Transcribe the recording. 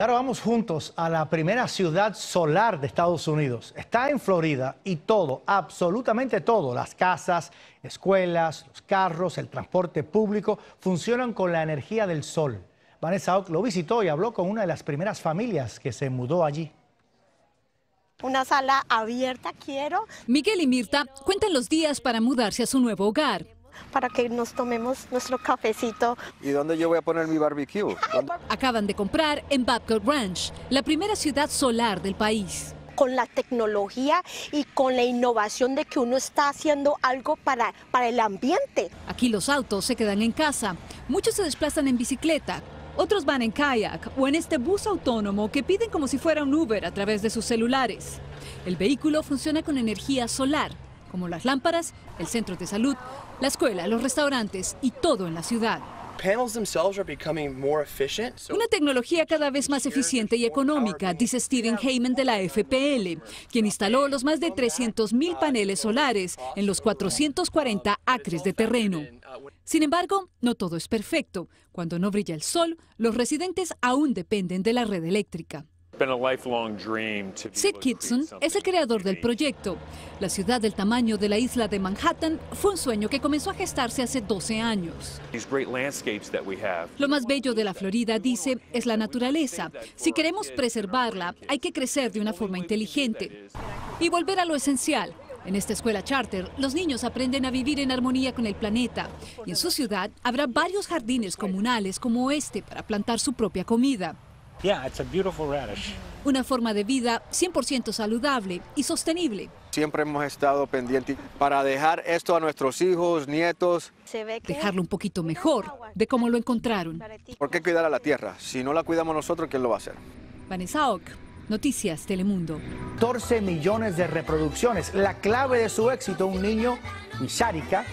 Ahora vamos juntos a la primera ciudad solar de Estados Unidos. Está en Florida y todo, absolutamente todo, las casas, escuelas, los carros, el transporte público, funcionan con la energía del sol. Vanessa Ock lo visitó y habló con una de las primeras familias que se mudó allí. Una sala abierta quiero. Miguel y Mirta cuentan los días para mudarse a su nuevo hogar para que nos tomemos nuestro cafecito. ¿Y dónde yo voy a poner mi barbecue? Acaban de comprar en Babcock Ranch, la primera ciudad solar del país con la tecnología y con la innovación de que uno está haciendo algo para, para el ambiente. Aquí los autos se quedan en casa, muchos se desplazan en bicicleta, otros van en kayak o en este bus autónomo que piden como si fuera un Uber a través de sus celulares. El vehículo funciona con energía solar como las lámparas, el centro de salud, la escuela, los restaurantes y todo en la ciudad. Una tecnología cada vez más eficiente y económica, dice Steven Heyman de la FPL, quien instaló los más de 300.000 paneles solares en los 440 acres de terreno. Sin embargo, no todo es perfecto. Cuando no brilla el sol, los residentes aún dependen de la red eléctrica. Sid Kitson es el creador del proyecto. La ciudad del tamaño de la isla de Manhattan fue un sueño que comenzó a gestarse hace 12 años. Lo más bello de la Florida, dice, es la naturaleza. Si queremos preservarla, hay que crecer de una forma inteligente y volver a lo esencial. En esta escuela charter, los niños aprenden a vivir en armonía con el planeta y en su ciudad habrá varios jardines comunales como este para plantar su propia comida it's Una forma de vida 100% saludable y sostenible. Siempre hemos estado pendientes para dejar esto a nuestros hijos, nietos. Dejarlo un poquito mejor de cómo lo encontraron. ¿Por qué cuidar a la tierra? Si no la cuidamos nosotros, ¿quién lo va a hacer? Vanessa Ock, Noticias Telemundo. 14 millones de reproducciones. La clave de su éxito, un niño, Misharika.